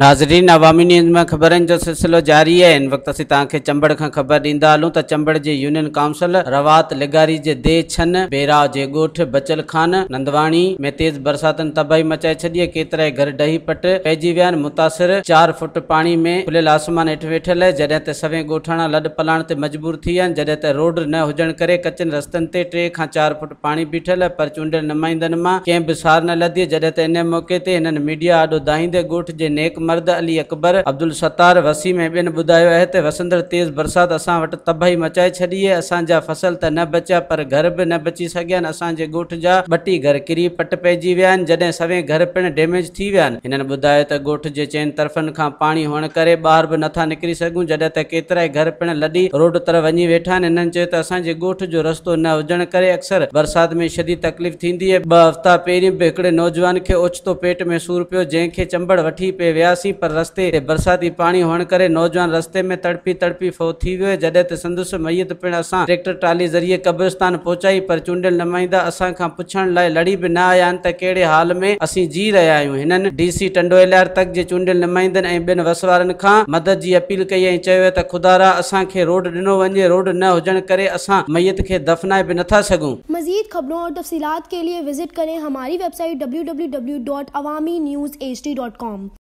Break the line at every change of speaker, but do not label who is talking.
नाज़रीन अवामी न्यूज़ में ख़बरनि जो सिलसिलो जारी है इन वक्त असीं तव्हांखे चंबड़ खां ख़बर दींदा हलूँ तो चंबड़ के यूनियन काउंसिल रवात लिगारी के दे छन बेरा के गोठ बचल खान नंदवाणी में तेज़ बरसात तबाही मचाए छॾी केतिरा घर डही पट पे वन आहिनि मुतासिर चार फुट पानी में खुले आसमान हेठ वेठल है जैसे तवें सवें ॻोठाणा पलान से मजबूर थी जैसे त रोड न होजन कर कचन रस्तनि ते टे खां चार फुट पानी बीठल है पर चूंड नुमाइंदनि मां कंहिं बि सार न लदी जैसे इन मौक़े ते हिननि मीडिया आडो दाहींदे गोठ के नेक मर्द अली अकबर अब्दुल सतार वसीम बिन बुधा है त वसंदड़ तेज़ बरसात असां वटि तबाही मचाए छी आहे असांजा फसल त न बचा पर घर भी न बची सन असा गोठ ॻोठ जा घर किरी पट पे वन आहिनि जॾहिं सवे घर पिण डेमेज थी विया आहिनि हिननि ॿुधायो त ॻोठ जे चइनि तरफ़नि खां पाणी हुअण करे ॿाहिरि बि नथा निकिरी सघूं जॾहिं त केतिरा घर पिण लडी रोड तरफ़ वही वेठा इन हिननि चयो त जो रस्तो न होजन कर अक्सर बरसात में शदी तकलीफ़ थी ब हफ़्ता पे भी नौजवान के ओचितो पेट में सूर पियो जंहिंखे चंबड़ वी पे विया चौरासी पर रस्ते बरसाती पानी होने करे नौजवान रस्ते में तड़पी तड़पी फौत थी वियो जॾहिं त संदसि मैयत पिण अस ट्रैक्टर ट्राली ज़रिए कब्रिस्तान पहुचाई पर चूंडल नुमाइंदा असा का पुछण लाए लड़ी भी न आया तो कड़े हाल में असीं जी रहा आयो इन डीसी टंडोइलार तक के चूंडल नुमाइंदनि बिन वसवार वसवारनि मदद की अपील कई ऐं चयो त खुदारा रोड दिनों वे रोड न हुजण करे असां मैयत खे दफ़नाए भी ना सकूँ
मज़ीद ख़बरों और तफसीत के लिए विज़िट करें हमारी website W W W dot Awami news H D dot com